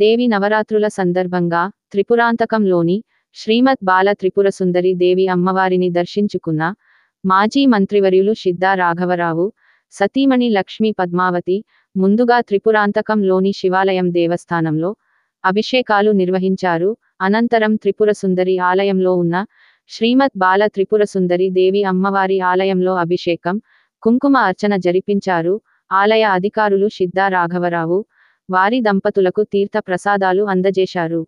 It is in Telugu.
దేవి నవరాత్రుల సందర్భంగా త్రిపురాంతకంలోని శ్రీమద్ బాల త్రిపుర సుందరి దేవి అమ్మవారిని దర్శించుకున్న మాజీ మంత్రివర్యులు సిద్ధా రాఘవరావు సతీమణి లక్ష్మి పద్మావతి ముందుగా త్రిపురాంతకంలోని శివాలయం దేవస్థానంలో అభిషేకాలు నిర్వహించారు అనంతరం త్రిపుర సుందరి ఆలయంలో ఉన్న శ్రీమద్ బాల త్రిపుర సుందరి దేవి అమ్మవారి ఆలయంలో అభిషేకం కుంకుమ అర్చన జరిపించారు ఆలయ అధికారులు సిద్ధా రాఘవరావు వారి దంపతులకు తీర్థ ప్రసాదాలు అందజేశారు